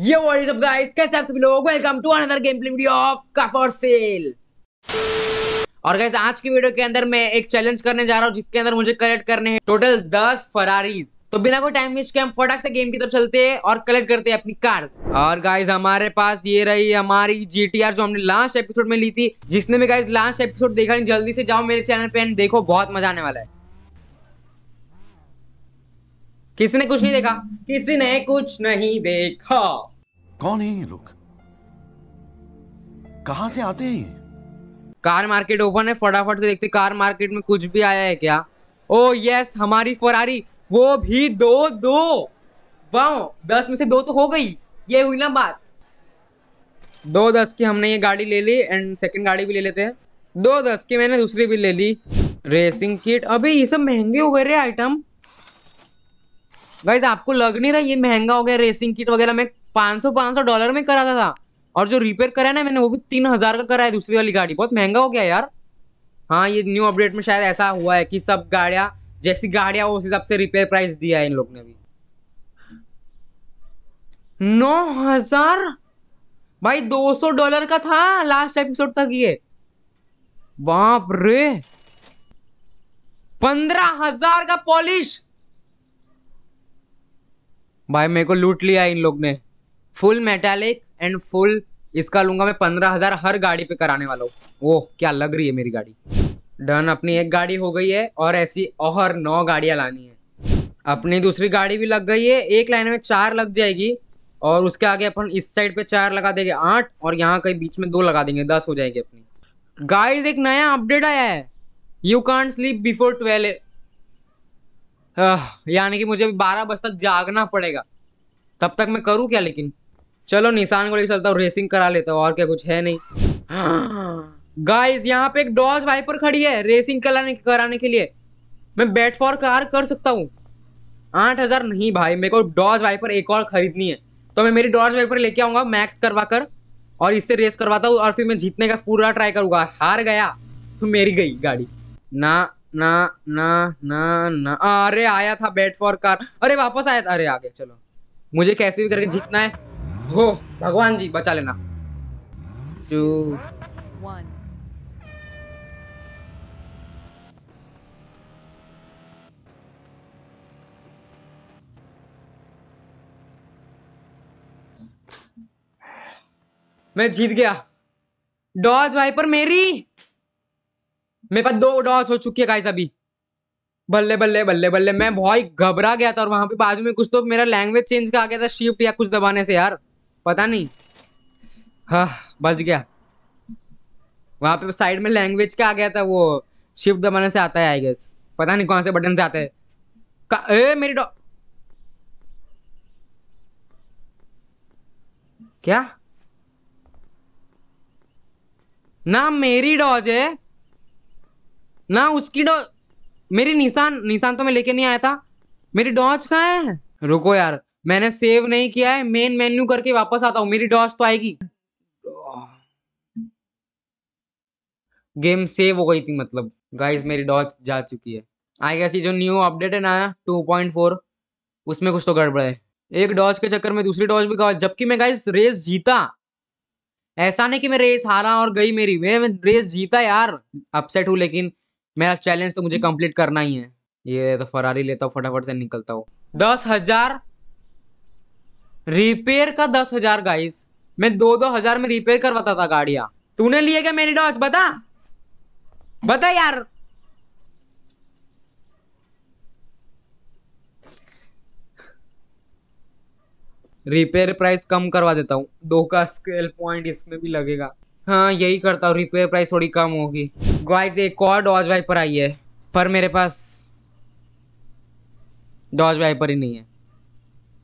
ये world cup guys कैसे आप सभी लोग welcome to another game play video of car for sale और गैस आज की वीडियो के अंदर मैं एक चैलेंज करने जा रहा हूँ जिसके अंदर मुझे कलेक्ट करने हैं टोटल दस फरारीज तो बिना कोई टाइम वेस्ट के हम फटाक से गेम की तरफ चलते हैं और कलेक्ट करते हैं अपनी कार्स और गाइज हमारे पास ये रही हमारी जीटीआर जो हमने लास्ट एपिसोड में ली थी जिसने भी गाइज लास्ट एपिसोड देखा नहीं जल्दी से जाओ मेरे चैनल पे एंड देखो बहुत मजा आने वाला है किसी ने कुछ नहीं देखा किसी ने कुछ नहीं देखा कौन है ये लोग कहा से आते हैं ये कार मार्केट ओपन है फटाफट से देखते कार मार्केट में कुछ भी आया है क्या ओ यस हमारी फरारी वो भी दो दो वाओ दस में से दो तो हो गई ये हुई ना बात दो दस की हमने ये गाड़ी ले ली एंड सेकंड गाड़ी भी ले लेते हैं दो दस की मैंने दूसरी भी ले ली रेसिंग किट अबे ये सब महंगे हो गए रे आइटम गाइज आपको लग नहीं रहा ये महंगा हो गया रेसिंग किट वगैरह मैं पांच सौ पांच सौ डॉलर में कराता था और जो रिपेयर कराया ना मैंने वो भी तीन हजार का कराया दूसरी वाली गाड़ी बहुत महंगा हो गया यार हाँ ये न्यू अपडेट में शायद ऐसा हुआ है कि सब गाड़िया जैसी गाड़िया उस हिसाब से रिपेयर प्राइस दिया है इन लोग ने भी नौ हजार भाई दो सौ डॉलर का था लास्ट एपिसोड तक ये बाप रे पंद्रह हजार का पॉलिश भाई मेरे को लूट लिया इन लोग ने फुल मेटालिक एंड फुल इसका लूंगा मैं पंद्रह हजार हर गाड़ी पे कराने वाला हूँ ओह क्या लग रही है मेरी गाड़ी डन अपनी एक गाड़ी हो गई है और ऐसी और नौ गाड़ियां लानी है अपनी दूसरी गाड़ी भी लग गई है एक लाइन में चार लग जाएगी और उसके आगे अपन इस साइड पे चार लगा देंगे आठ और यहाँ कहीं बीच में दो लगा देंगे दस हो जाएंगे अपनी गाइज एक नया अपडेट आया है you can't sleep before twelve यानी कि मुझे अभी बारह बजे तक जागना पड़ेगा तब तक मैं करूँ क्या लेकिन चलो निशान को लेकर चलता हूँ रेसिंग करा लेता हूँ और क्या कुछ है नहीं गाइस यहाँ पे एक डॉल्स वाइपर खड़ी है रेसिंग कराने कराने के लिए मैं बैट फॉर कार कर सकता हूँ आठ हजार नहीं भाई मेरे को डॉज वाइपर एक और खरीदनी है तो मैं मेरी डॉज वाइपर लेके आऊंगा मैक्स करवा कर और इससे रेस करवाता हूँ और फिर मैं जीतने का पूरा ट्राई करूंगा हार गया तो मेरी गई गाड़ी ना ना ना ना ना अरे आया था बैट फॉर कार अरे वापस आया था अरे आगे चलो मुझे कैसे भी करके जीतना है हो भगवान जी बचा लेना मैं जीत गया डॉज वाइपर मेरी मेरे पास दो डॉज हो चुकी है गाइस अभी बल्ले बल्ले बल्ले बल्ले मैं बहुत घबरा गया था और वहां पे बाजू में कुछ तो मेरा लैंग्वेज चेंज का आ गया था शिफ्ट या कुछ दबाने से यार पता नहीं हाँ बच गया वहाँ पे साइड में लैंग्वेज का आ गया था वो शिफ्ट दबाने से आता है आई गेस पता नहीं कौन से बटन से आते है ए मेरी डॉ क्या ना मेरी डॉज है ना उसकी डॉ मेरी निशान निशान तो मैं लेके नहीं आया था मेरी डॉज कहाँ है रुको यार मैंने सेव नहीं किया है मेन मेन्यू करके वापस आता हूँ मेरी डॉस तो आएगी गेम सेव हो गई थी मतलब गाइस मेरी डॉस जा चुकी है आई गैस ये जो न्यू अपडेट है ना टू पॉइंट फोर उसमें कुछ तो गड़बड़ है एक डॉज के चक्कर में दूसरी डॉज भी गवा जबकि मैं गाइस रेस जीता ऐसा नहीं कि मैं रेस हारा और गई मेरी मैं रेस जीता यार अपसेट हूँ लेकिन मेरा चैलेंज तो मुझे कंप्लीट करना ही है ये तो फरारी लेता हूँ फटाफट से निकलता हूँ दस हजार रिपेयर का दस हजार गाइस मैं दो दो हजार में रिपेयर करवाता था गाड़िया तूने लिए क्या मेरी डॉच बता बता यार रिपेयर प्राइस कम करवा देता हूँ दो का स्केल पॉइंट इसमें भी लगेगा हाँ यही करता हूँ रिपेयर प्राइस थोड़ी कम होगी गाइस एक और डॉज वाइपर आई है पर मेरे पास डॉज वाइपर ही नहीं है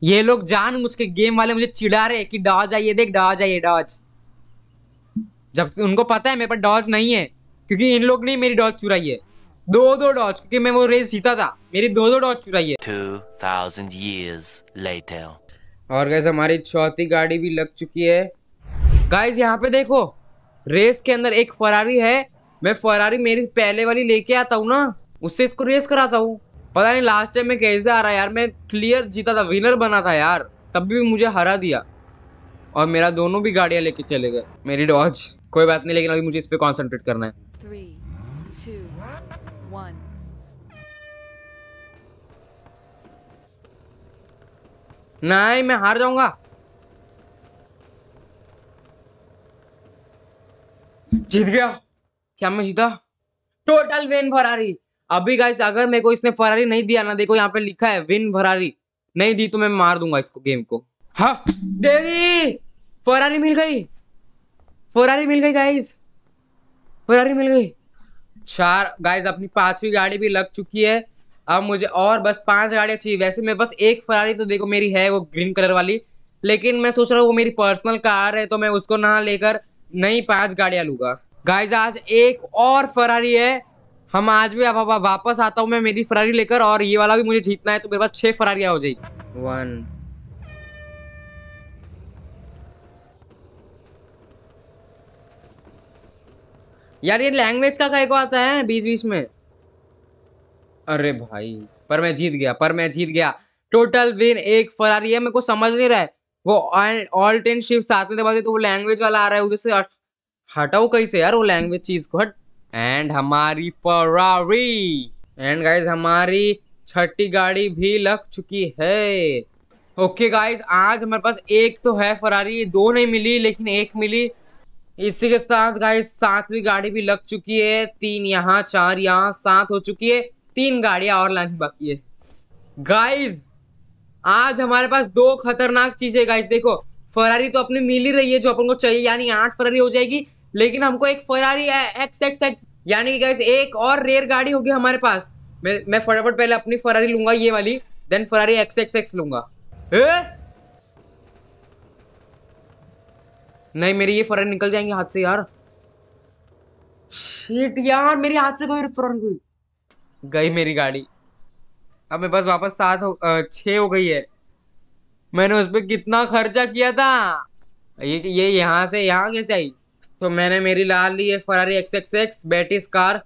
ये लोग जान मुझके गेम वाले मुझे चिढ़ा रहे कि डॉज आइए देख डॉज आइए डॉज जब उनको पता है मेरे पास डॉज नहीं है क्योंकि इन लोग ने मेरी डॉज चुराई है दो दो डॉज क्योंकि मैं वो रेस जीता था मेरी दो दो डॉज चुराई है और गैस हमारी चौथी गाड़ी भी लग चुकी है गाइस यहाँ पे देखो रेस के अंदर एक फरारी है मैं फरारी मेरी पहले वाली लेके आता हूँ ना उससे इसको रेस कराता हूँ पता नहीं लास्ट टाइम में कैसे हारा यार मैं क्लियर जीता था विनर बना था यार तब भी मुझे हरा दिया और मेरा दोनों भी गाड़ियां लेके चले गए मेरी डॉज कोई बात नहीं लेकिन अभी मुझे इस पर कॉन्सेंट्रेट करना है नहीं मैं हार जाऊंगा जीत गया क्या मैं जीता टोटल वेन फरारी अभी गाइस अगर मेरे को इसने फरारी नहीं दिया ना देखो यहाँ पे लिखा है विन फरारी नहीं दी तो मैं मार दूंगा इसको गेम को हाँ दे फरारी मिल गई फरारी मिल गई गाइस फरारी मिल गई चार गाइस अपनी पांचवी गाड़ी भी लग चुकी है अब मुझे और बस पांच गाड़ियां चाहिए वैसे मैं बस एक फरारी तो देखो मेरी है वो ग्रीन कलर वाली लेकिन मैं सोच रहा हूँ वो मेरी पर्सनल कार है तो मैं उसको ना लेकर नई पांच गाड़ियां लूंगा गाइज आज एक और फरारी है हम आज भी अब वापस आता हूँ मैं मेरी फरारी लेकर और ये वाला भी मुझे जीतना है तो मेरे पास छह फरारियां हो जाएगी वन यार ये लैंग्वेज का कहे को आता है बीच बीच में अरे भाई पर मैं जीत गया पर मैं जीत गया टोटल विन एक फरारी है मेरे को समझ नहीं रहा है वो ऑल टेन शिफ्ट साथ में दबाते तो वो लैंग्वेज वाला आ रहा है उधर से हटाओ कहीं से यार वो लैंग्वेज चीज को हट एंड हमारी फरारी एंड गाइज हमारी छठी गाड़ी भी लग चुकी है ओके okay गाइज आज हमारे पास एक तो है फरारी दो नहीं मिली लेकिन एक मिली इसी के साथ गाइज सातवीं गाड़ी भी लग चुकी है तीन यहाँ चार यहाँ सात हो चुकी है तीन गाड़ियां और लानी बाकी है गाइज आज हमारे पास दो खतरनाक चीजें गाइज देखो फरारी तो अपनी मिल ही रही है जो अपन को चाहिए यानी आठ फरारी हो जाएगी लेकिन हमको एक फरारी एक्स एक्स एक्स यानी कि गैस एक और रेयर गाड़ी होगी हमारे पास मैं मैं फटाफट पहले अपनी फरारी लूंगा ये वाली then Ferrari X X X लूंगा ए? नहीं मेरी ये फरारी निकल जाएंगे हाथ से यार शीट यार मेरे हाथ से कोई फरारी गई गई मेरी गाड़ी अब मेरे पास वापस सात हो छ हो गई है मैंने उस पर कितना खर्चा किया था ये ये यहाँ से यहाँ कैसे आई तो मैंने मेरी ला ली है फरारी एक्स एक्स एक्स बेटिस कार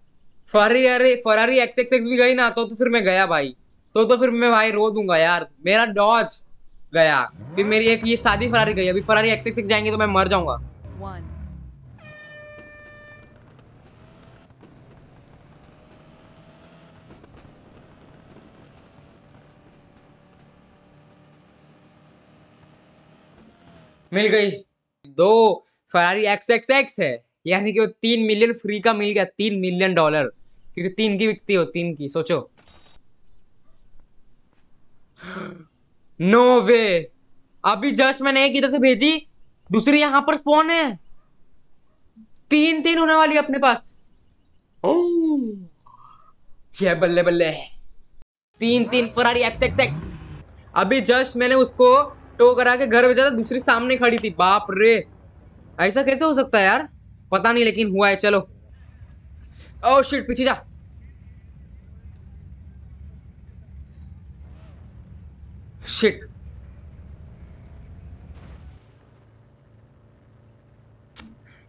फरारी अरे फरारी एक्स एक्स एक्स भी गई ना तो, तो फिर मैं गया भाई तो तो फिर मैं भाई रो दूंगा यार मेरा डॉज गया फिर मेरी एक ये शादी फरारी गई अभी फरारी एक्स एक्स एक्स जाएंगे तो मैं मर जाऊंगा मिल गई दो फरारी एक्स एक्स एक्स है यानी कि वो तीन मिलियन फ्री का मिल गया तीन मिलियन डॉलर क्योंकि तीन की बिकती हो तीन की सोचो नो वे अभी जस्ट मैंने एक इधर से भेजी दूसरी यहां पर स्पॉन है तीन तीन होने वाली अपने पास oh! ये बल्ले बल्ले तीन तीन फरारी एक्स एक्स एक्स अभी जस्ट मैंने उसको टो करा के घर भेजा था दूसरी सामने खड़ी थी बाप रे ऐसा कैसे हो सकता है यार पता नहीं लेकिन हुआ है चलो ओ oh, शिट पीछे जा शिट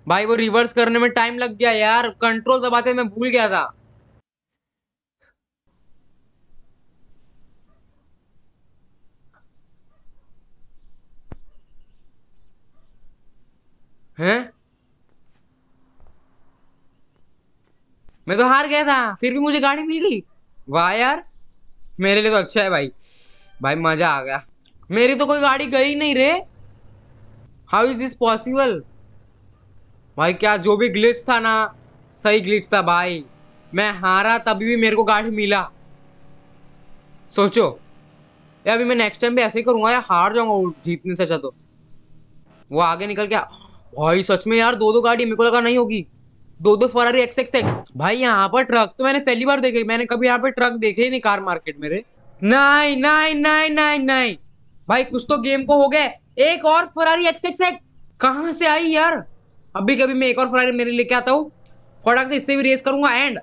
भाई वो रिवर्स करने में टाइम लग गया यार कंट्रोल दबाते मैं भूल गया था हैं मैं तो हार गया था फिर भी मुझे गाड़ी मिल गई वाह यार मेरे लिए तो अच्छा है भाई भाई मजा आ गया मेरी तो कोई गाड़ी गई नहीं रे हाउ इज दिस पॉसिबल भाई क्या जो भी ग्लिच था ना सही ग्लिच था भाई मैं हारा तभी भी मेरे को गाड़ी मिला सोचो या अभी मैं नेक्स्ट टाइम भी ऐसे ही करूंगा या हार जाऊंगा जीतने से अच्छा तो वो आगे निकल के भाई सच में यार दो दो गाड़ी मेरे को लगा नहीं होगी दो दो फरारी एक्स एक्स एक्स भाई यहाँ पर ट्रक तो मैंने पहली बार देखे मैंने कभी यहाँ पे ट्रक देखे ही नहीं कार मार्केट मेरे नहीं नहीं नहीं नहीं नहीं भाई कुछ तो गेम को हो गए एक और फरारी एक्स एक्स एक्स कहाँ से आई यार अभी कभी मैं एक और फरारी मेरे लेके आता हूँ फटाक से इससे भी रेस करूंगा एंड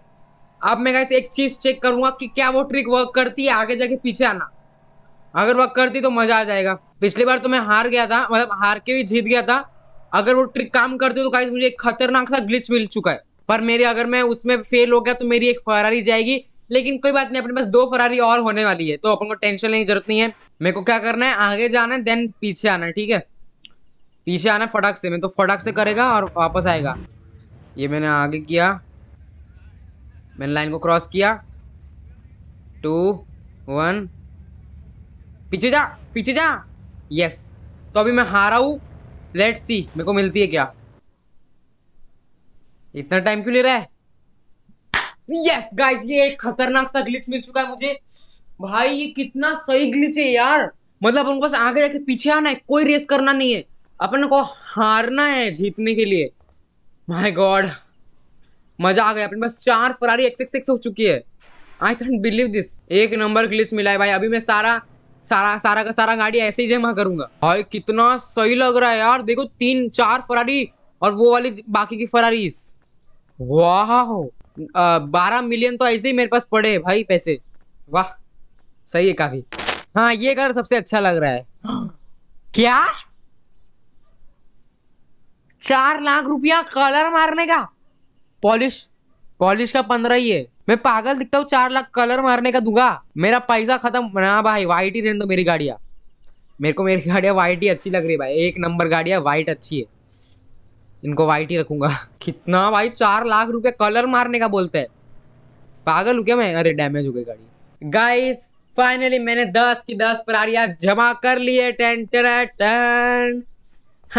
अब मैं कैसे एक चीज चेक करूंगा कि क्या वो ट्रिक वर्क करती है आगे जाके पीछे आना अगर वर्क करती तो मजा आ जाएगा पिछली बार तो मैं हार गया था मतलब हार के भी जीत गया था अगर वो ट्रिक काम करते हो तो गाइस मुझे एक खतरनाक सा ग्लिच मिल चुका है पर मेरे अगर मैं उसमें फेल हो गया तो मेरी एक फरारी जाएगी लेकिन कोई बात नहीं अपने पास दो फरारी और होने वाली है तो अपन को टेंशन लेने की जरूरत नहीं है मेरे को क्या करना है आगे जाना है देन पीछे आना है ठीक है पीछे आना फटाक से मैं तो फटाक से करेगा और वापस आएगा ये मैंने आगे किया मैंने लाइन को क्रॉस किया टू वन पीछे जा पीछे जा यस तो अभी मैं हारा हूँ लेट सी मेरे को मिलती है क्या इतना टाइम क्यों ले रहा है यस गाइस ये एक खतरनाक सा ग्लिच मिल चुका है मुझे भाई ये कितना सही ग्लिच है यार मतलब अपन को बस आगे जाके पीछे आना है कोई रेस करना नहीं है अपन को हारना है जीतने के लिए माय गॉड मजा आ गया अपने पास चार फरारी एक्स एक्स एक्स हो चुकी है आई कैंट बिलीव दिस एक नंबर ग्लिच मिला है भाई अभी मैं सारा सारा सारा का सारा गाड़ी ऐसे ही जमा करूंगा भाई कितना सही लग रहा है यार देखो तीन चार फरारी और वो वाली बाकी की फरारी वाह बारह मिलियन तो ऐसे ही मेरे पास पड़े है भाई पैसे वाह सही है काफी हाँ ये कलर सबसे अच्छा लग रहा है क्या चार लाख रुपया कलर मारने का पॉलिश पॉलिश का पंद्रह ही है मैं पागल दिखता हूँ चार लाख कलर मारने का दूंगा मेरा पैसा खत्म ना भाई वाइट ही रहने दो मेरी गाड़िया मेरे को मेरी गाड़िया वाइट ही अच्छी लग रही है भाई एक नंबर गाड़िया वाइट अच्छी है इनको वाइट ही रखूंगा कितना भाई चार लाख रुपए कलर मारने का बोलते हैं पागल हूँ क्या मैं अरे डैमेज हो गई गाड़ी गाइस फाइनली मैंने दस की दस फरारियां जमा कर लिए है ten ten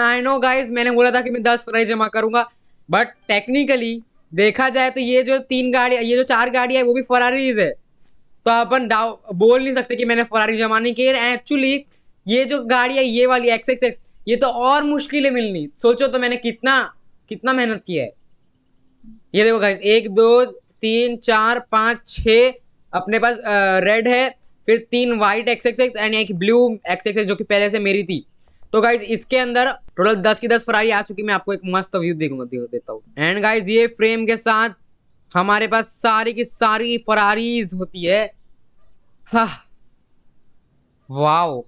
I know guys मैंने बोला था कि मैं दस फरारी जमा करूंगा बट टेक्निकली देखा जाए तो ये जो तीन गाड़ी ये जो चार है वो भी फरारीज है तो अपन डाउ बोल नहीं सकते कि मैंने फरारी जमा नहीं की एक्चुअली ये जो गाड़ी है ये वाली एक्स एक्स एक्स ये तो और मुश्किल है मिलनी सोचो तो मैंने कितना कितना मेहनत किया है ये देखो गाइस एक दो तीन चार पाँच छ अपने पास रेड है फिर तीन white X X X and एक ब्लू एक्स एक्स एक्स जो कि पहले से मेरी थी तो गाइज इसके अंदर टोटल दस की दस फरारी आ चुकी मैं आपको एक मस्त व्यू देखूंगा देता हूँ एंड गाइज ये फ्रेम के साथ हमारे पास सारी की सारी फरारीज होती है वाओ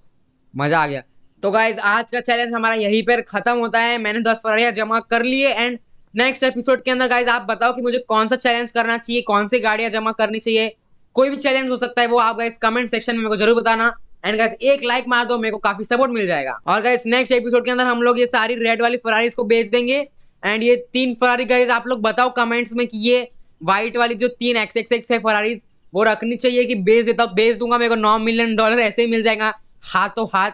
मजा आ गया तो गाइज आज का चैलेंज हमारा यहीं पर खत्म होता है मैंने दस फरारियां जमा कर लिए एंड नेक्स्ट एपिसोड के अंदर गाइज आप बताओ कि मुझे कौन सा चैलेंज करना चाहिए कौन सी गाड़ियां जमा करनी चाहिए कोई भी चैलेंज हो सकता है वो आप गाइज कमेंट सेक्शन में मेरे को जरूर बताना एंड गैस एक लाइक मार दो मेरे को काफी सपोर्ट मिल जाएगा और गैस नेक्स्ट एपिसोड के अंदर हम लोग ये सारी रेड वाली फरारी को बेच देंगे एंड ये तीन फरारी गैस आप लोग बताओ कमेंट्स में कि ये व्हाइट वाली जो तीन एक्स एक्स एक्स है फरारी वो रखनी चाहिए कि बेच देता हूँ बेच दूंगा मेरे को नौ मिलियन डॉलर ऐसे ही मिल जाएगा हाथों हाथ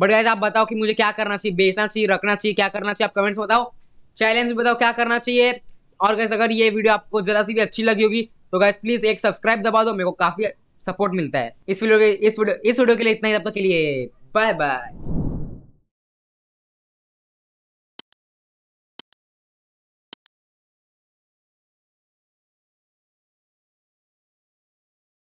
बट तो गैस आप बताओ कि मुझे क्या करना चाहिए बेचना चाहिए रखना चाहिए क्या करना चाहिए आप कमेंट्स बताओ चैलेंज बताओ क्या करना चाहिए और गैस अगर ये वीडियो आपको जरा सी भी अच्छी लगी होगी तो गैस प्लीज़ एक सब्सक्राइब दबा दो मेरे को काफ़ी सपोर्ट मिलता है इस वीडियो के इस वीडियो इस वीडियो के लिए इतना ही तब तक के लिए बाय बाय